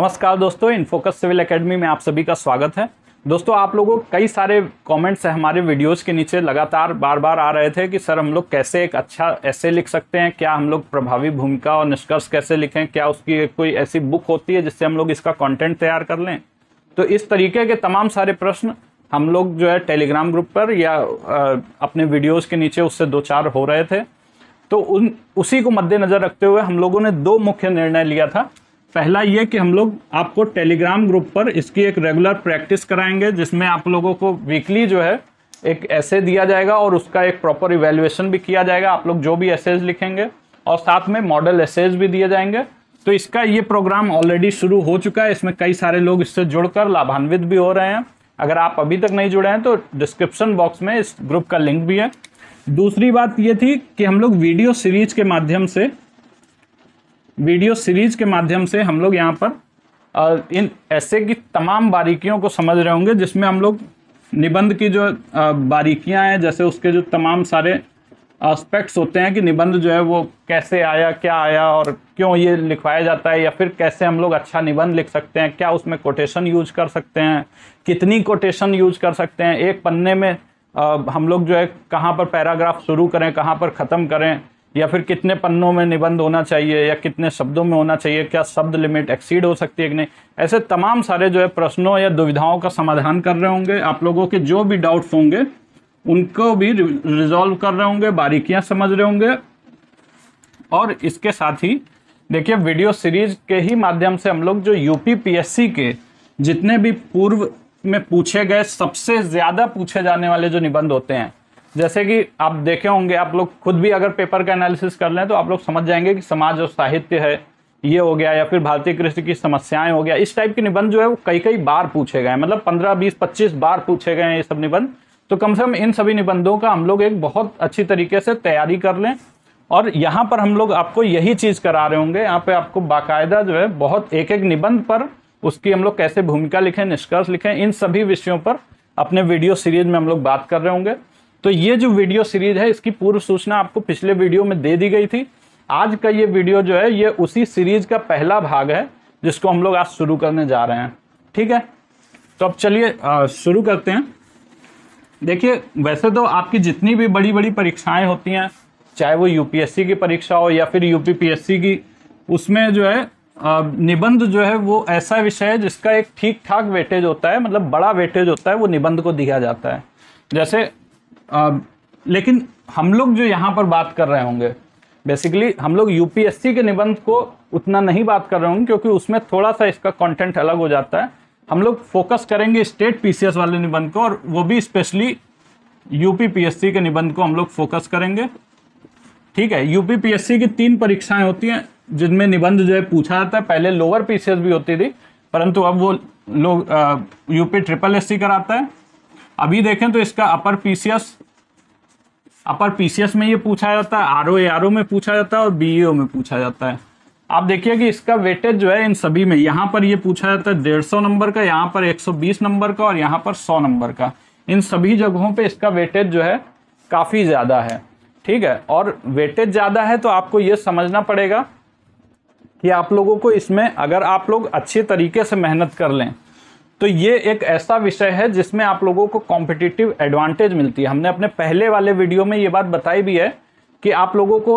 नमस्कार दोस्तों InFocus civil academy में आप सभी का स्वागत है दोस्तों आप लोगों कई सारे कमेंट्स हमारे वीडियोस के नीचे लगातार बार बार आ रहे थे कि सर हम लोग कैसे एक अच्छा ऐसे लिख सकते हैं क्या हम लोग प्रभावी भूमिका और निष्कर्ष कैसे लिखें क्या उसकी कोई ऐसी बुक होती है जिससे हम लोग इसका कॉन्टेंट तैयार कर लें तो इस तरीके के तमाम सारे प्रश्न हम लोग जो है टेलीग्राम ग्रुप पर या अपने वीडियोज़ के नीचे उससे दो चार हो रहे थे तो उन उसी को मद्देनज़र रखते हुए हम लोगों ने दो मुख्य निर्णय लिया था पहला ये कि हम लोग आपको टेलीग्राम ग्रुप पर इसकी एक रेगुलर प्रैक्टिस कराएंगे जिसमें आप लोगों को वीकली जो है एक ऐसे दिया जाएगा और उसका एक प्रॉपर इवेल्युएशन भी किया जाएगा आप लोग जो भी एसेज लिखेंगे और साथ में मॉडल एसेज भी दिए जाएंगे तो इसका ये प्रोग्राम ऑलरेडी शुरू हो चुका है इसमें कई सारे लोग इससे जुड़कर लाभान्वित भी हो रहे हैं अगर आप अभी तक नहीं जुड़े हैं तो डिस्क्रिप्शन बॉक्स में इस ग्रुप का लिंक भी है दूसरी बात ये थी कि हम लोग वीडियो सीरीज के माध्यम से वीडियो सीरीज के माध्यम से हम लोग यहाँ पर इन ऐसे की तमाम बारीकियों को समझ रहे होंगे जिसमें हम लोग निबंध की जो बारीकियाँ हैं जैसे उसके जो तमाम सारे आस्पेक्ट्स होते हैं कि निबंध जो है वो कैसे आया क्या आया और क्यों ये लिखवाया जाता है या फिर कैसे हम लोग अच्छा निबंध लिख सकते हैं क्या उसमें कोटेशन यूज कर सकते हैं कितनी कोटेशन यूज कर सकते हैं एक पन्ने में आ, हम लोग जो है कहाँ पर पैराग्राफ शुरू करें कहाँ पर ख़त्म करें या फिर कितने पन्नों में निबंध होना चाहिए या कितने शब्दों में होना चाहिए क्या शब्द लिमिट एक्सीड हो सकती है कि नहीं ऐसे तमाम सारे जो है प्रश्नों या दुविधाओं का समाधान कर रहे होंगे आप लोगों के जो भी डाउट्स होंगे उनको भी रिजॉल्व कर रहे होंगे बारीकियां समझ रहे होंगे और इसके साथ ही देखिए वीडियो सीरीज के ही माध्यम से हम लोग जो यूपी पीएससी के जितने भी पूर्व में पूछे गए सबसे ज़्यादा पूछे जाने वाले जो निबंध होते हैं जैसे कि आप देखे होंगे आप लोग खुद भी अगर पेपर का एनालिसिस कर लें तो आप लोग समझ जाएंगे कि समाज और साहित्य है ये हो गया या फिर भारतीय कृषि की समस्याएं हो गया इस टाइप के निबंध जो है वो कई कई बार पूछे गए हैं मतलब पंद्रह बीस पच्चीस बार पूछे गए हैं ये सब निबंध तो कम से कम इन सभी निबंधों का हम लोग एक बहुत अच्छी तरीके से तैयारी कर लें और यहाँ पर हम लोग आपको यही चीज़ करा रहे होंगे यहाँ पे आपको बाकायदा जो है बहुत एक एक निबंध पर उसकी हम लोग कैसे भूमिका लिखें निष्कर्ष लिखें इन सभी विषयों पर अपने वीडियो सीरीज में हम लोग बात कर रहे होंगे तो ये जो वीडियो सीरीज है इसकी पूर्व सूचना आपको पिछले वीडियो में दे दी गई थी आज का ये वीडियो जो है ये उसी सीरीज का पहला भाग है जिसको हम लोग आज शुरू करने जा रहे हैं ठीक है तो अब चलिए शुरू करते हैं देखिए वैसे तो आपकी जितनी भी बड़ी बड़ी परीक्षाएं होती हैं चाहे वो यूपीएससी की परीक्षा हो या फिर यूपीपीएससी की उसमें जो है निबंध जो है वो ऐसा विषय है जिसका एक ठीक ठाक वेटेज होता है मतलब बड़ा वेटेज होता है वो निबंध को दिया जाता है जैसे लेकिन हम लोग जो यहाँ पर बात कर रहे होंगे बेसिकली हम लोग यूपीएससी के निबंध को उतना नहीं बात कर रहे होंगे क्योंकि उसमें थोड़ा सा इसका कंटेंट अलग हो जाता है हम लोग फोकस करेंगे स्टेट पीसीएस वाले निबंध को और वो भी स्पेशली यूपी पीएससी के निबंध को हम लोग फोकस करेंगे ठीक है यूपी पीएससी की तीन परीक्षाएं होती हैं जिनमें निबंध जो है पूछा जाता है पहले लोअर पी भी होती थी परंतु अब वो लोग यूपी ट्रिपल एस कराता है अभी देखें तो इसका अपर पीसीएस अपर पीसीएस में ये पूछा जाता है आर ओ आर ओ में पूछा जाता है और बीईओ e में पूछा जाता है आप देखिए कि इसका वेटेज जो है इन सभी में यहाँ पर ये पूछा जाता है डेढ़ सौ नंबर का यहाँ पर एक सौ बीस नंबर का और यहाँ पर सौ नंबर का इन सभी जगहों पे इसका वेटेज जो है काफ़ी ज़्यादा है ठीक है और वेटेज ज़्यादा है तो आपको ये समझना पड़ेगा कि आप लोगों को इसमें अगर आप लोग अच्छे तरीके से मेहनत कर लें तो ये एक ऐसा विषय है जिसमें आप लोगों को कॉम्पिटिटिव एडवांटेज मिलती है हमने अपने पहले वाले वीडियो में ये बात बताई भी है कि आप लोगों को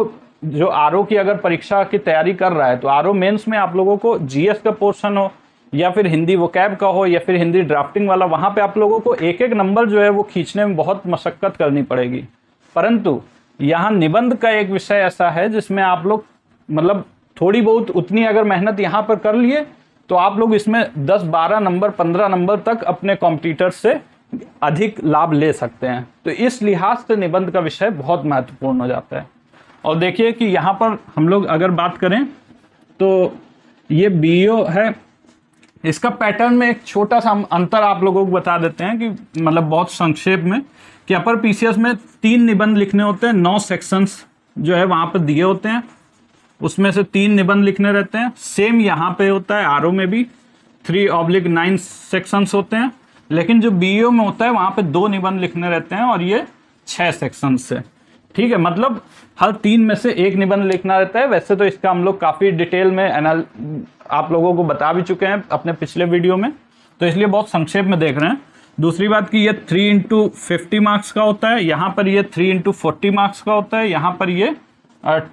जो आर की अगर परीक्षा की तैयारी कर रहा है तो आर ओ में आप लोगों को जीएस का पोर्शन हो या फिर हिंदी वो कैब का हो या फिर हिंदी ड्राफ्टिंग वाला वहाँ पे आप लोगों को एक एक नंबर जो है वो खींचने में बहुत मशक्क़त करनी पड़ेगी परंतु यहाँ निबंध का एक विषय ऐसा है जिसमें आप लोग मतलब थोड़ी बहुत उतनी अगर मेहनत यहाँ पर कर लिए तो आप लोग इसमें 10-12 नंबर 15 नंबर तक अपने कॉम्पिटिटर्स से अधिक लाभ ले सकते हैं तो इस लिहाज से निबंध का विषय बहुत महत्वपूर्ण हो जाता है और देखिए कि यहाँ पर हम लोग अगर बात करें तो ये बी है इसका पैटर्न में एक छोटा सा अंतर आप लोगों को बता देते हैं कि मतलब बहुत संक्षेप में कि अपर पीसीएस में तीन निबंध लिखने होते हैं नौ सेक्शंस जो है वहाँ पर दिए होते हैं उसमें से तीन निबंध लिखने रहते हैं सेम यहाँ पे होता है आर में भी थ्री ऑब्लिक नाइन सेक्शंस होते हैं लेकिन जो बी में होता है वहाँ पे दो निबंध लिखने रहते हैं और ये छः सेक्शंस से ठीक है मतलब हर तीन में से एक निबंध लिखना रहता है वैसे तो इसका हम लोग काफ़ी डिटेल में एनाल आप लोगों को बता भी चुके हैं अपने पिछले वीडियो में तो इसलिए बहुत संक्षेप में देख रहे हैं दूसरी बात कि ये थ्री इंटू फिफ्टी मार्क्स का होता है यहाँ पर ये थ्री इंटू फोर्टी मार्क्स का होता है यहाँ पर ये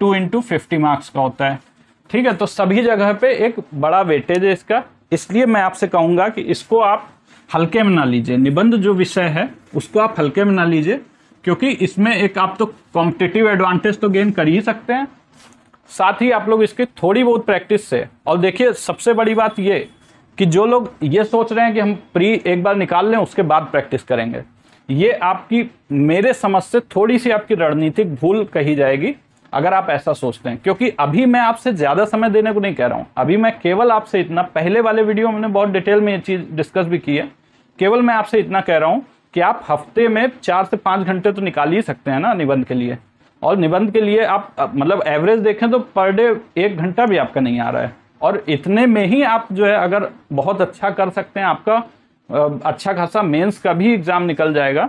टू इंटू फिफ्टी मार्क्स का होता है ठीक है तो सभी जगह पे एक बड़ा वेटेज है इसका इसलिए मैं आपसे कहूँगा कि इसको आप हल्के में ना लीजिए निबंध जो विषय है उसको आप हल्के में ना लीजिए क्योंकि इसमें एक आप तो कॉम्पिटिटिव एडवांटेज तो गेन कर ही सकते हैं साथ ही आप लोग इसकी थोड़ी बहुत प्रैक्टिस से और देखिए सबसे बड़ी बात ये कि जो लोग ये सोच रहे हैं कि हम प्री एक बार निकाल लें उसके बाद प्रैक्टिस करेंगे ये आपकी मेरे समझ से थोड़ी सी आपकी रणनीतिक भूल कही जाएगी अगर आप ऐसा सोचते हैं क्योंकि अभी मैं आपसे ज़्यादा समय देने को नहीं कह रहा हूं अभी मैं केवल आपसे इतना पहले वाले वीडियो हमने बहुत डिटेल में ये चीज़ डिस्कस भी की है केवल मैं आपसे इतना कह रहा हूं कि आप हफ्ते में चार से पांच घंटे तो निकाल ही सकते हैं ना निबंध के लिए और निबंध के लिए आप मतलब एवरेज देखें तो पर डे एक घंटा भी आपका नहीं आ रहा है और इतने में ही आप जो है अगर बहुत अच्छा कर सकते हैं आपका अच्छा खासा मेंस का भी एग्ज़ाम निकल जाएगा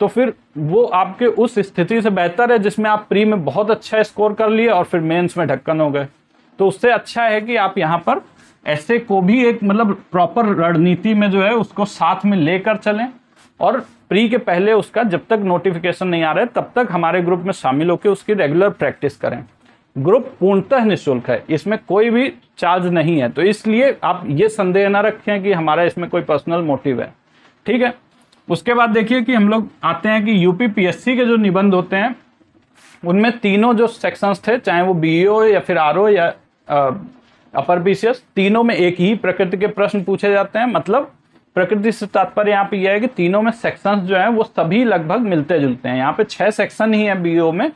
तो फिर वो आपके उस स्थिति से बेहतर है जिसमें आप प्री में बहुत अच्छा स्कोर कर लिए और फिर मेंस में ढक्कन हो गए तो उससे अच्छा है कि आप यहाँ पर ऐसे को भी एक मतलब प्रॉपर रणनीति में जो है उसको साथ में लेकर चलें और प्री के पहले उसका जब तक नोटिफिकेशन नहीं आ रहा है तब तक हमारे ग्रुप में शामिल होकर उसकी रेगुलर प्रैक्टिस करें ग्रुप पूर्णतः निःशुल्क है इसमें कोई भी चार्ज नहीं है तो इसलिए आप ये संदेह ना रखें कि हमारा इसमें कोई पर्सनल मोटिव है ठीक है उसके बाद देखिए कि हम लोग आते हैं कि यूपी पीएससी के जो निबंध होते हैं उनमें तीनों जो सेक्शंस थे चाहे वो बीईओ e या फिर आरओ या अपर बीसीएस तीनों में एक ही प्रकृति के प्रश्न पूछे जाते हैं मतलब प्रकृति से तात्पर्य यहाँ पे यह है कि तीनों में सेक्शंस जो हैं वो सभी लगभग मिलते जुलते हैं यहाँ पे छः सेक्शन ही है बीओ e में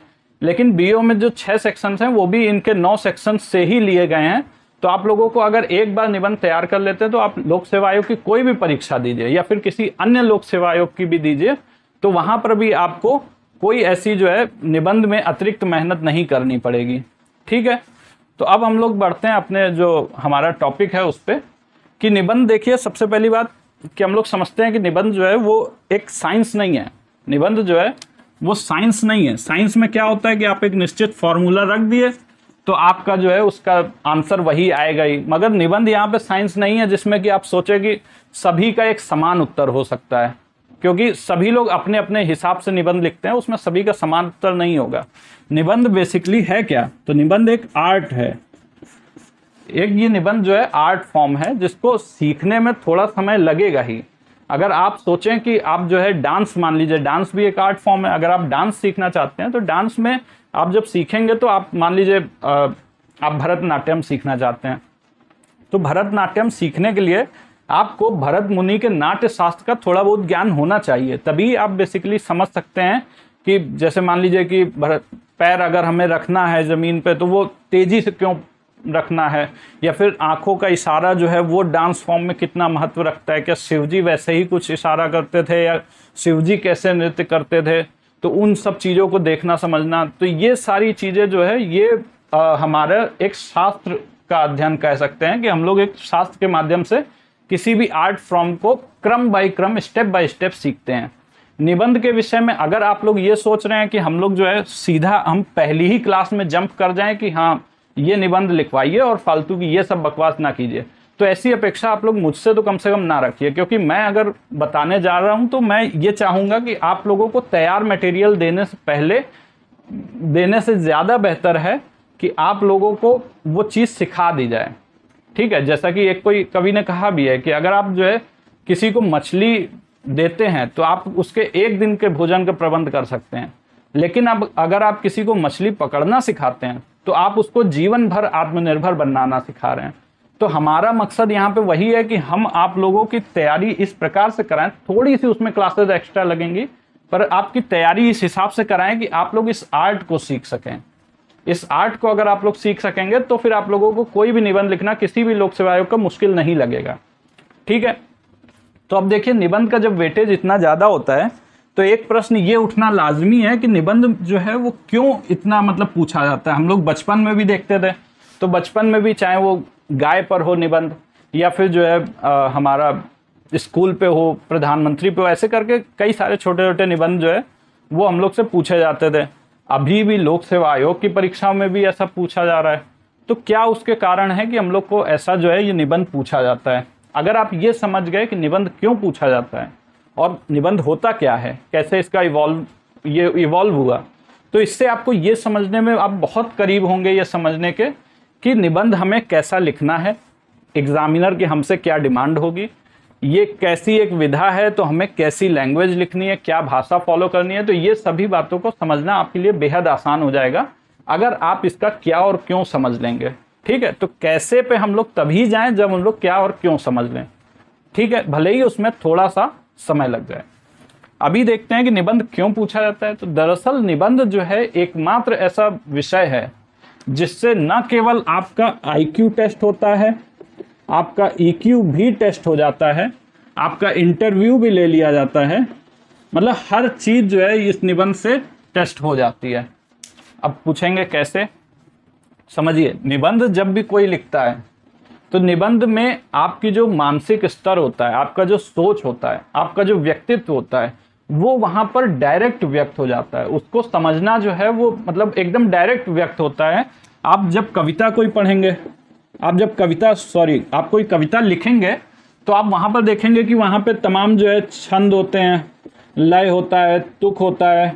लेकिन बीओ e में जो छः सेक्शंस हैं वो भी इनके नौ सेक्शन से ही लिए गए हैं तो आप लोगों को अगर एक बार निबंध तैयार कर लेते हैं तो आप लोक सेवा आयोग की कोई भी परीक्षा दीजिए या फिर किसी अन्य लोक सेवा आयोग की भी दीजिए तो वहाँ पर भी आपको कोई ऐसी जो है निबंध में अतिरिक्त मेहनत नहीं करनी पड़ेगी ठीक है तो अब हम लोग बढ़ते हैं अपने जो हमारा टॉपिक है उस पर कि निबंध देखिए सबसे पहली बात कि हम लोग समझते हैं कि निबंध जो है वो एक साइंस नहीं है निबंध जो है वो साइंस नहीं है साइंस में क्या होता है कि आप एक निश्चित फॉर्मूला रख दिए तो आपका जो है उसका आंसर वही आएगा ही मगर निबंध यहाँ पे साइंस नहीं है जिसमें कि आप सोचे कि सभी का एक समान उत्तर हो सकता है क्योंकि सभी लोग अपने अपने हिसाब से निबंध लिखते हैं उसमें सभी का समान उत्तर नहीं होगा निबंध बेसिकली है क्या तो निबंध एक आर्ट है एक ये निबंध जो है आर्ट फॉर्म है जिसको सीखने में थोड़ा समय लगेगा ही अगर आप सोचें कि आप जो है डांस मान लीजिए डांस भी एक आर्ट फॉर्म है अगर आप डांस सीखना चाहते हैं तो डांस में आप जब सीखेंगे तो आप मान लीजिए आप भरतनाट्यम सीखना चाहते हैं तो भरतनाट्यम सीखने के लिए आपको भरत मुनि के नाट्य शास्त्र का थोड़ा बहुत ज्ञान होना चाहिए तभी आप बेसिकली समझ सकते हैं कि जैसे मान लीजिए कि भरत पैर अगर हमें रखना है ज़मीन पे तो वो तेज़ी से क्यों रखना है या फिर आंखों का इशारा जो है वो डांस फॉर्म में कितना महत्व रखता है क्या शिवजी वैसे ही कुछ इशारा करते थे या शिवजी कैसे नृत्य करते थे तो उन सब चीज़ों को देखना समझना तो ये सारी चीज़ें जो है ये आ, एक शास्त्र का अध्ययन कह सकते हैं कि हम लोग एक शास्त्र के माध्यम से किसी भी आर्ट फॉर्म को क्रम बाय क्रम स्टेप बाय स्टेप सीखते हैं निबंध के विषय में अगर आप लोग ये सोच रहे हैं कि हम लोग जो है सीधा हम पहली ही क्लास में जंप कर जाएं कि हाँ ये निबंध लिखवाइए और फालतू की ये सब बकवास ना कीजिए तो ऐसी अपेक्षा आप लोग मुझसे तो कम से कम ना रखिए क्योंकि मैं अगर बताने जा रहा हूं तो मैं ये चाहूंगा कि आप लोगों को तैयार मटेरियल देने से पहले देने से ज़्यादा बेहतर है कि आप लोगों को वो चीज़ सिखा दी जाए ठीक है जैसा कि एक कोई कवि ने कहा भी है कि अगर आप जो है किसी को मछली देते हैं तो आप उसके एक दिन के भोजन का प्रबंध कर सकते हैं लेकिन अब अगर आप किसी को मछली पकड़ना सिखाते हैं तो आप उसको जीवन भर आत्मनिर्भर बनाना सिखा रहे हैं तो हमारा मकसद यहाँ पे वही है कि हम आप लोगों की तैयारी इस प्रकार से कराएं थोड़ी सी उसमें क्लासेस एक्स्ट्रा लगेंगी पर आपकी तैयारी इस हिसाब से कराएं कि आप लोग इस आर्ट को सीख सकें इस आर्ट को अगर आप लोग सीख सकेंगे तो फिर आप लोगों को कोई भी निबंध लिखना किसी भी लोक सेवा आयोग का मुश्किल नहीं लगेगा ठीक है तो अब देखिए निबंध का जब वेटेज इतना ज़्यादा होता है तो एक प्रश्न ये उठना लाजमी है कि निबंध जो है वो क्यों इतना मतलब पूछा जाता है हम लोग बचपन में भी देखते थे तो बचपन में भी चाहे वो गाय पर हो निबंध या फिर जो है आ, हमारा स्कूल पे हो प्रधानमंत्री पे हो ऐसे करके कई सारे छोटे छोटे निबंध जो है वो हम लोग से पूछे जाते थे अभी भी लोक सेवा आयोग की परीक्षाओं में भी ऐसा पूछा जा रहा है तो क्या उसके कारण है कि हम लोग को ऐसा जो है ये निबंध पूछा जाता है अगर आप ये समझ गए कि निबंध क्यों पूछा जाता है और निबंध होता क्या है कैसे इसका इवॉल्व ये इवॉल्व हुआ तो इससे आपको ये समझने में आप बहुत करीब होंगे ये समझने के कि निबंध हमें कैसा लिखना है एग्जामिनर की हमसे क्या डिमांड होगी ये कैसी एक विधा है तो हमें कैसी लैंग्वेज लिखनी है क्या भाषा फॉलो करनी है तो ये सभी बातों को समझना आपके लिए बेहद आसान हो जाएगा अगर आप इसका क्या और क्यों समझ लेंगे ठीक है तो कैसे पे हम लोग तभी जाएं जब हम लोग क्या और क्यों समझ लें ठीक है भले ही उसमें थोड़ा सा समय लग जाए अभी देखते हैं कि निबंध क्यों पूछा जाता है तो दरअसल निबंध जो है एकमात्र ऐसा विषय है जिससे न केवल आपका आईक्यू टेस्ट होता है आपका ईक्यू e भी टेस्ट हो जाता है आपका इंटरव्यू भी ले लिया जाता है मतलब हर चीज़ जो है इस निबंध से टेस्ट हो जाती है अब पूछेंगे कैसे समझिए निबंध जब भी कोई लिखता है तो निबंध में आपकी जो मानसिक स्तर होता है आपका जो सोच होता है आपका जो व्यक्तित्व होता है वो वहां पर डायरेक्ट व्यक्त हो जाता है उसको समझना जो है वो मतलब एकदम डायरेक्ट व्यक्त होता है आप जब कविता कोई पढ़ेंगे आप जब कविता सॉरी आप कोई कविता लिखेंगे तो आप वहां पर देखेंगे कि वहां पर तमाम जो है छंद होते हैं लय होता है तुक होता है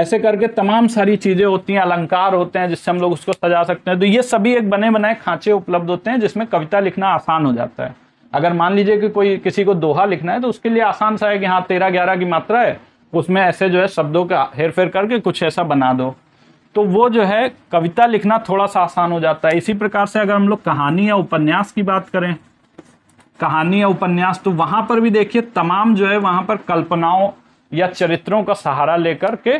ऐसे करके तमाम सारी चीज़ें होती हैं अलंकार होते हैं जिससे हम लोग उसको सजा सकते हैं तो ये सभी एक बने बनाए खांचे उपलब्ध होते हैं जिसमें कविता लिखना आसान हो जाता है अगर मान लीजिए कि कोई किसी को दोहा लिखना है तो उसके लिए आसान सा है कि हाँ तेरह ग्यारह की मात्रा है उसमें ऐसे जो है शब्दों का हेर फेर करके कुछ ऐसा बना दो तो वो जो है कविता लिखना थोड़ा सा आसान हो जाता है इसी प्रकार से अगर हम लोग कहानी या उपन्यास की बात करें कहानी या उपन्यास तो वहाँ पर भी देखिए तमाम जो है वहाँ पर कल्पनाओं या चरित्रों का सहारा लेकर के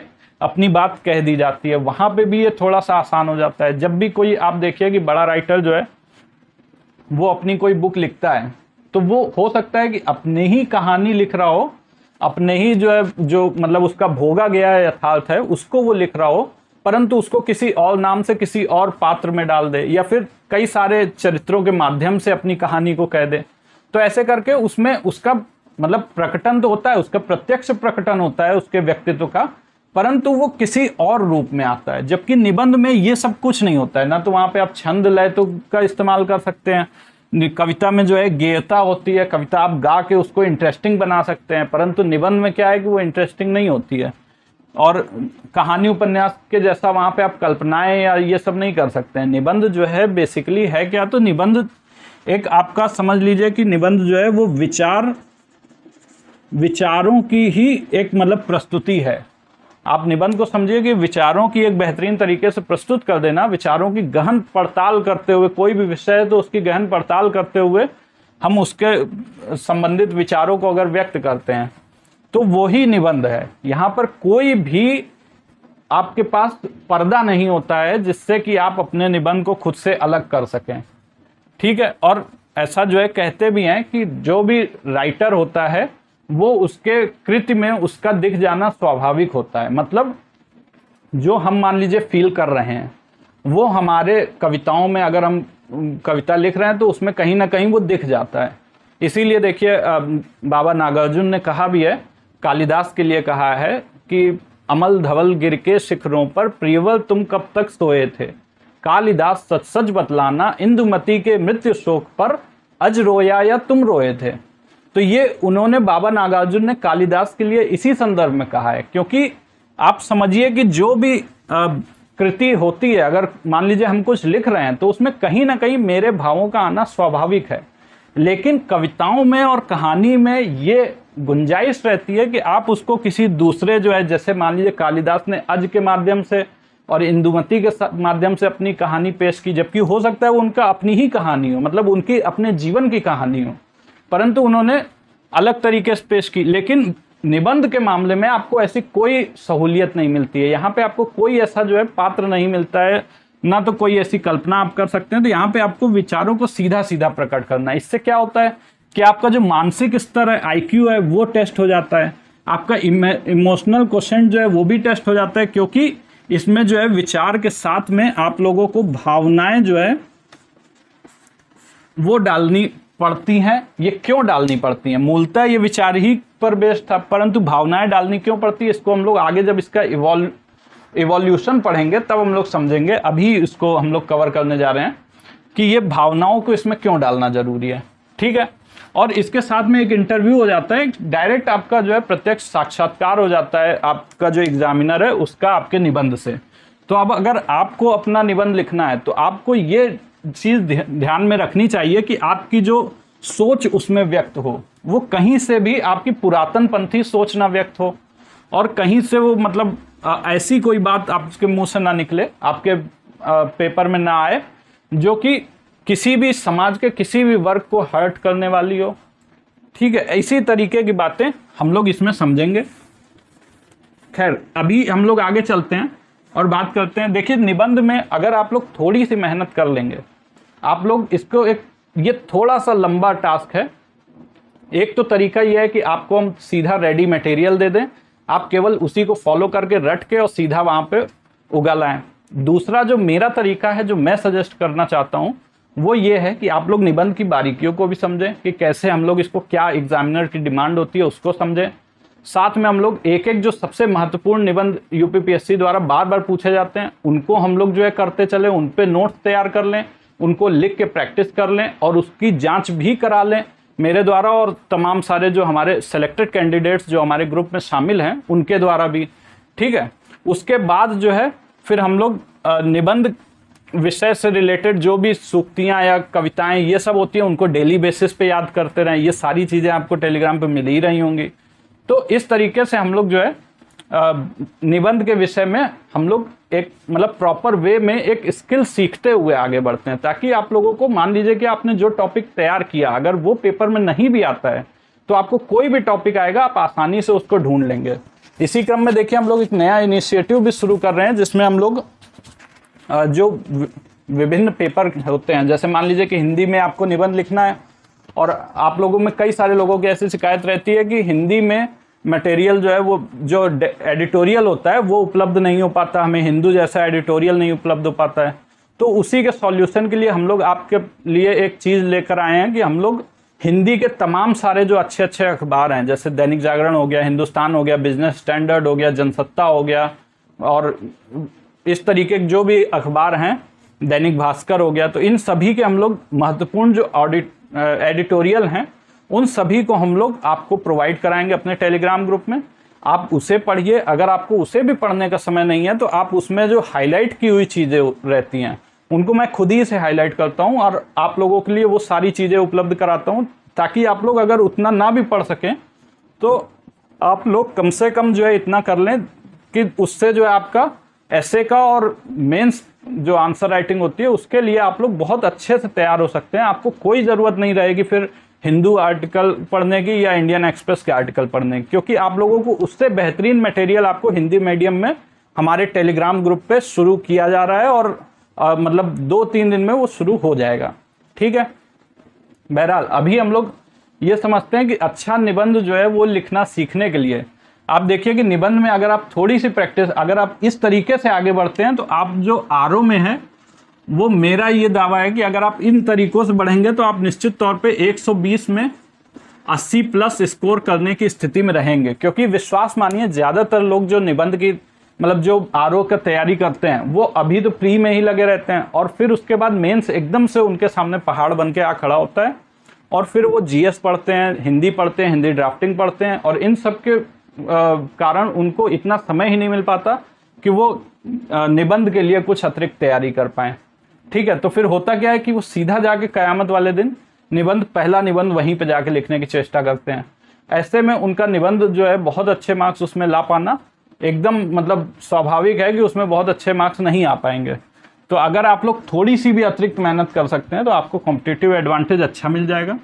अपनी बात कह दी जाती है वहाँ पे भी ये थोड़ा सा आसान हो जाता है जब भी कोई आप देखिए कि बड़ा राइटर जो है वो अपनी कोई बुक लिखता है तो वो हो सकता है कि अपने ही कहानी लिख रहा हो अपने ही जो है जो मतलब उसका भोगा गया यथार्थ है उसको वो लिख रहा हो परंतु उसको किसी और नाम से किसी और पात्र में डाल दे या फिर कई सारे चरित्रों के माध्यम से अपनी कहानी को कह दे तो ऐसे करके उसमें उसका मतलब प्रकटन तो होता है उसका प्रत्यक्ष प्रकटन होता है उसके व्यक्तित्व का परंतु वो किसी और रूप में आता है जबकि निबंध में ये सब कुछ नहीं होता है ना तो वहाँ पे आप छंद लय तो का इस्तेमाल कर सकते हैं कविता में जो है गेयता होती है कविता आप गा के उसको इंटरेस्टिंग बना सकते हैं परंतु निबंध में क्या है कि वो इंटरेस्टिंग नहीं होती है और कहानी उपन्यास के जैसा वहाँ पे आप कल्पनाएं या ये सब नहीं कर सकते हैं निबंध जो है बेसिकली है क्या तो निबंध एक आपका समझ लीजिए कि निबंध जो है वो विचार विचारों की ही एक मतलब प्रस्तुति है आप निबंध को समझिए कि विचारों की एक बेहतरीन तरीके से प्रस्तुत कर देना विचारों की गहन पड़ताल करते हुए कोई भी विषय है तो उसकी गहन पड़ताल करते हुए हम उसके संबंधित विचारों को अगर व्यक्त करते हैं तो वही निबंध है यहाँ पर कोई भी आपके पास पर्दा नहीं होता है जिससे कि आप अपने निबंध को खुद से अलग कर सकें ठीक है और ऐसा जो है कहते भी हैं कि जो भी राइटर होता है वो उसके कृत्य में उसका दिख जाना स्वाभाविक होता है मतलब जो हम मान लीजिए फील कर रहे हैं वो हमारे कविताओं में अगर हम कविता लिख रहे हैं तो उसमें कहीं ना कहीं वो दिख जाता है इसीलिए देखिए बाबा नागार्जुन ने कहा भी है कालिदास के लिए कहा है कि अमल धवल गिर के शिखरों पर प्रियवल तुम कब तक सोए थे कालिदास सच सच बतलाना इंदुमती के मृत्यु शोक पर अज रोया या तुम रोए थे तो ये उन्होंने बाबा नागार्जुन ने कालिदास के लिए इसी संदर्भ में कहा है क्योंकि आप समझिए कि जो भी कृति होती है अगर मान लीजिए हम कुछ लिख रहे हैं तो उसमें कहीं ना कहीं मेरे भावों का आना स्वाभाविक है लेकिन कविताओं में और कहानी में ये गुंजाइश रहती है कि आप उसको किसी दूसरे जो है जैसे मान लीजिए कालिदास ने अज के माध्यम से और इंदुमती के माध्यम से अपनी कहानी पेश की जबकि हो सकता है वो उनका अपनी ही कहानी हो मतलब उनकी अपने जीवन की कहानी हो परंतु उन्होंने अलग तरीके से पेश की लेकिन निबंध के मामले में आपको ऐसी कोई सहूलियत नहीं मिलती है यहाँ पे आपको कोई ऐसा जो है पात्र नहीं मिलता है ना तो कोई ऐसी कल्पना आप कर सकते हैं तो यहाँ पे आपको विचारों को सीधा सीधा प्रकट करना है इससे क्या होता है कि आपका जो मानसिक स्तर है आईक्यू है वो टेस्ट हो जाता है आपका इमोशनल क्वेश्चन जो है वो भी टेस्ट हो जाता है क्योंकि इसमें जो है विचार के साथ में आप लोगों को भावनाएं जो है वो डालनी पड़ती हैं ये क्यों डालनी पड़ती हैं मूलतः ये विचार ही पर बेस्ड था परंतु भावनाएं डालनी क्यों पड़ती है इसको हम लोग आगे जब इसका इवॉल्व इवोल्यूशन पढ़ेंगे तब हम लोग समझेंगे अभी इसको हम लोग कवर करने जा रहे हैं कि ये भावनाओं को इसमें क्यों डालना जरूरी है ठीक है और इसके साथ में एक इंटरव्यू हो जाता है डायरेक्ट आपका जो है प्रत्यक्ष साक्षात्कार हो जाता है आपका जो एग्जामिनर है उसका आपके निबंध से तो अब अगर आपको अपना निबंध लिखना है तो आपको ये चीज़ ध्यान में रखनी चाहिए कि आपकी जो सोच उसमें व्यक्त हो वो कहीं से भी आपकी पुरातन पंथी सोच ना व्यक्त हो और कहीं से वो मतलब ऐसी कोई बात आपके मुंह से ना निकले आपके पेपर में ना आए जो कि किसी भी समाज के किसी भी वर्ग को हर्ट करने वाली हो ठीक है इसी तरीके की बातें हम लोग इसमें समझेंगे खैर अभी हम लोग आगे चलते हैं और बात करते हैं देखिए निबंध में अगर आप लोग थोड़ी सी मेहनत कर लेंगे आप लोग इसको एक ये थोड़ा सा लंबा टास्क है एक तो तरीका यह है कि आपको हम सीधा रेडी मटेरियल दे दें आप केवल उसी को फॉलो करके रट के और सीधा वहाँ पे उगा लाएं दूसरा जो मेरा तरीका है जो मैं सजेस्ट करना चाहता हूँ वो ये है कि आप लोग निबंध की बारीकियों को भी समझें कि कैसे हम लोग इसको क्या एग्जामिनर की डिमांड होती है उसको समझें साथ में हम लोग एक एक जो सबसे महत्वपूर्ण निबंध यूपीपीएससी द्वारा बार बार पूछे जाते हैं उनको हम लोग जो है करते चले उन पर नोट्स तैयार कर लें उनको लिख के प्रैक्टिस कर लें और उसकी जांच भी करा लें मेरे द्वारा और तमाम सारे जो हमारे सेलेक्टेड कैंडिडेट्स जो हमारे ग्रुप में शामिल हैं उनके द्वारा भी ठीक है उसके बाद जो है फिर हम लोग निबंध विषय से रिलेटेड जो भी सूक्तियाँ या कविताएं ये सब होती हैं उनको डेली बेसिस पे याद करते रहें ये सारी चीज़ें आपको टेलीग्राम पे मिल ही रही होंगी तो इस तरीके से हम लोग जो है निबंध के विषय में हम लोग एक मतलब प्रॉपर वे में एक स्किल सीखते हुए आगे बढ़ते हैं ताकि आप लोगों को मान लीजिए कि आपने जो टॉपिक तैयार किया अगर वो पेपर में नहीं भी आता है तो आपको कोई भी टॉपिक आएगा आप आसानी से उसको ढूंढ लेंगे इसी क्रम में देखिए हम लोग एक नया इनिशिएटिव भी शुरू कर रहे हैं जिसमें हम लोग जो विभिन्न पेपर होते हैं जैसे मान लीजिए कि हिंदी में आपको निबंध लिखना है और आप लोगों में कई सारे लोगों की ऐसी शिकायत रहती है कि हिंदी में मटेरियल जो है वो जो एडिटोरियल होता है वो उपलब्ध नहीं हो पाता हमें हिंदू जैसा एडिटोरियल नहीं उपलब्ध हो पाता है तो उसी के सॉल्यूशन के लिए हम लोग आपके लिए एक चीज़ लेकर आए हैं कि हम लोग हिंदी के तमाम सारे जो अच्छे अच्छे अखबार हैं जैसे दैनिक जागरण हो गया हिंदुस्तान हो गया बिजनेस स्टैंडर्ड हो गया जनसत्ता हो गया और इस तरीके के जो भी अखबार हैं दैनिक भास्कर हो गया तो इन सभी के हम लोग महत्वपूर्ण जो ऑडिट एडिटोरियल हैं उन सभी को हम लोग आपको प्रोवाइड कराएंगे अपने टेलीग्राम ग्रुप में आप उसे पढ़िए अगर आपको उसे भी पढ़ने का समय नहीं है तो आप उसमें जो हाईलाइट की हुई चीज़ें रहती हैं उनको मैं खुद ही से हाईलाइट करता हूँ और आप लोगों के लिए वो सारी चीज़ें उपलब्ध कराता हूँ ताकि आप लोग अगर उतना ना भी पढ़ सकें तो आप लोग कम से कम जो है इतना कर लें कि उससे जो है आपका एस का और मेंस जो आंसर राइटिंग होती है उसके लिए आप लोग बहुत अच्छे से तैयार हो सकते हैं आपको कोई ज़रूरत नहीं रहेगी फिर हिंदू आर्टिकल पढ़ने की या इंडियन एक्सप्रेस के आर्टिकल पढ़ने की क्योंकि आप लोगों को उससे बेहतरीन मटेरियल आपको हिंदी मीडियम में हमारे टेलीग्राम ग्रुप पे शुरू किया जा रहा है और आ, मतलब दो तीन दिन में वो शुरू हो जाएगा ठीक है बहरहाल अभी हम लोग ये समझते हैं कि अच्छा निबंध जो है वो लिखना सीखने के लिए आप देखिए कि निबंध में अगर आप थोड़ी सी प्रैक्टिस अगर आप इस तरीके से आगे बढ़ते हैं तो आप जो आर में हैं वो मेरा ये दावा है कि अगर आप इन तरीकों से बढ़ेंगे तो आप निश्चित तौर पे 120 में 80 प्लस स्कोर करने की स्थिति में रहेंगे क्योंकि विश्वास मानिए ज़्यादातर लोग जो निबंध की मतलब जो आर का तैयारी करते हैं वो अभी तो प्री में ही लगे रहते हैं और फिर उसके बाद मेन्स एकदम से उनके सामने पहाड़ बन के आ खड़ा होता है और फिर वो जीएस पढ़ते हैं हिंदी पढ़ते हैं हिंदी ड्राफ्टिंग पढ़ते हैं और इन सब के कारण उनको इतना समय ही नहीं मिल पाता कि वो निबंध के लिए कुछ अतिरिक्त तैयारी कर पाएँ ठीक है तो फिर होता क्या है कि वो सीधा जाके क़यामत वाले दिन निबंध पहला निबंध वहीं पे जाके लिखने की चेष्टा करते हैं ऐसे में उनका निबंध जो है बहुत अच्छे मार्क्स उसमें ला पाना एकदम मतलब स्वाभाविक है कि उसमें बहुत अच्छे मार्क्स नहीं आ पाएंगे तो अगर आप लोग थोड़ी सी भी अतिरिक्त मेहनत कर सकते हैं तो आपको कॉम्पिटेटिव एडवांटेज अच्छा मिल जाएगा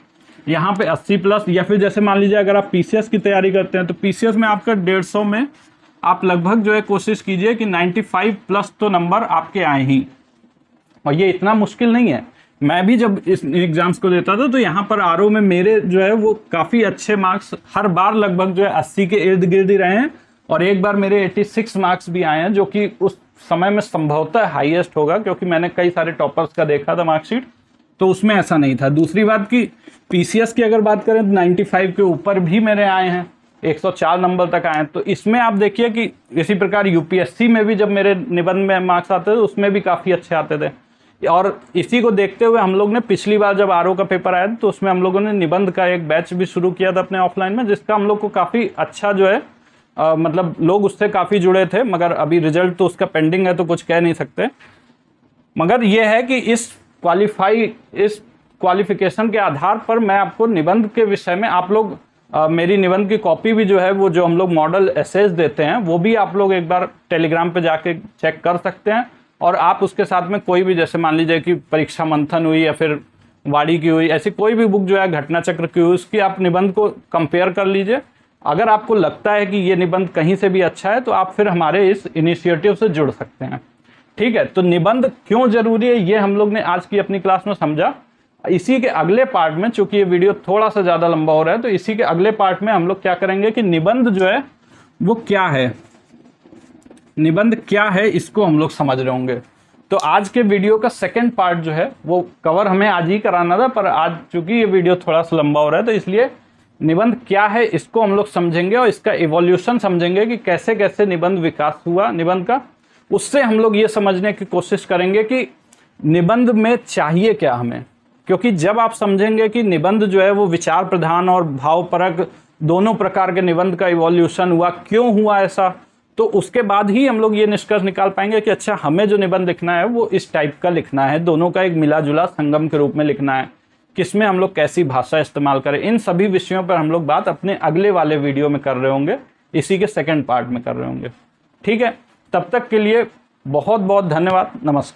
यहाँ पे 80 प्लस या फिर जैसे मान लीजिए अगर आप पी की तैयारी करते हैं तो पी में आपका डेढ़ सौ में आप लगभग जो है कोशिश कीजिए कि 95 प्लस तो नंबर आपके आए ही और ये इतना मुश्किल नहीं है मैं भी जब इस एग्ज़ाम्स को देता था तो यहाँ पर आर में मेरे जो है वो काफ़ी अच्छे मार्क्स हर बार लगभग जो है अस्सी के इर्द गिर्द ही रहे हैं और एक बार मेरे एट्टी मार्क्स भी आए हैं जो कि उस समय में संभवतः हाईएस्ट होगा क्योंकि मैंने कई सारे टॉपर्स का देखा था मार्कशीट तो उसमें ऐसा नहीं था दूसरी बात कि पीसीएस की अगर बात करें तो 95 के ऊपर भी मेरे आए हैं 104 नंबर तक आए हैं तो इसमें आप देखिए कि इसी प्रकार यूपीएससी में भी जब मेरे निबंध में मार्क्स आते थे उसमें भी काफ़ी अच्छे आते थे और इसी को देखते हुए हम लोग ने पिछली बार जब आर का पेपर आया तो उसमें हम लोगों ने निबंध का एक बैच भी शुरू किया था अपने ऑफलाइन में जिसका हम लोग को काफ़ी अच्छा जो है आ, मतलब लोग उससे काफ़ी जुड़े थे मगर अभी रिजल्ट तो उसका पेंडिंग है तो कुछ कह नहीं सकते मगर यह है कि इस क्वालिफाई इस क्वालिफिकेशन के आधार पर मैं आपको निबंध के विषय में आप लोग आ, मेरी निबंध की कॉपी भी जो है वो जो हम लोग मॉडल एसेज देते हैं वो भी आप लोग एक बार टेलीग्राम पे जाके चेक कर सकते हैं और आप उसके साथ में कोई भी जैसे मान लीजिए कि परीक्षा मंथन हुई या फिर वाड़ी की हुई ऐसी कोई भी बुक जो है घटना चक्र की हुई उसकी आप निबंध को कंपेयर कर लीजिए अगर आपको लगता है कि ये निबंध कहीं से भी अच्छा है तो आप फिर हमारे इस इनिशिएटिव से जुड़ सकते हैं ठीक है तो निबंध क्यों जरूरी है ये हम लोग ने आज की अपनी क्लास में समझा इसी के अगले पार्ट में चूंकि ये वीडियो थोड़ा सा ज़्यादा लंबा हो रहा है तो इसी के अगले पार्ट में हम लोग क्या करेंगे कि निबंध जो है वो क्या है निबंध क्या है इसको हम लोग समझ रहे होंगे तो आज के वीडियो का सेकेंड पार्ट जो है वो कवर हमें आज ही कराना था पर आज चूंकि ये वीडियो थोड़ा सा लंबा हो रहा है तो इसलिए निबंध क्या है इसको हम लोग समझेंगे और इसका इवोल्यूशन समझेंगे कि कैसे कैसे निबंध विकास हुआ निबंध का उससे हम लोग ये समझने की कोशिश करेंगे कि निबंध में चाहिए क्या हमें क्योंकि जब आप समझेंगे कि निबंध जो है वो विचार प्रधान और भावपरक दोनों प्रकार के निबंध का इवोल्यूशन हुआ क्यों हुआ ऐसा तो उसके बाद ही हम लोग ये निष्कर्ष निकाल पाएंगे कि अच्छा हमें जो निबंध लिखना है वो इस टाइप का लिखना है दोनों का एक मिला जुला संगम के रूप में लिखना है किसमें हम लोग कैसी भाषा इस्तेमाल करें इन सभी विषयों पर हम लोग बात अपने अगले वाले वीडियो में कर रहे होंगे इसी के सेकेंड पार्ट में कर रहे होंगे ठीक है तब तक के लिए बहुत बहुत धन्यवाद नमस्कार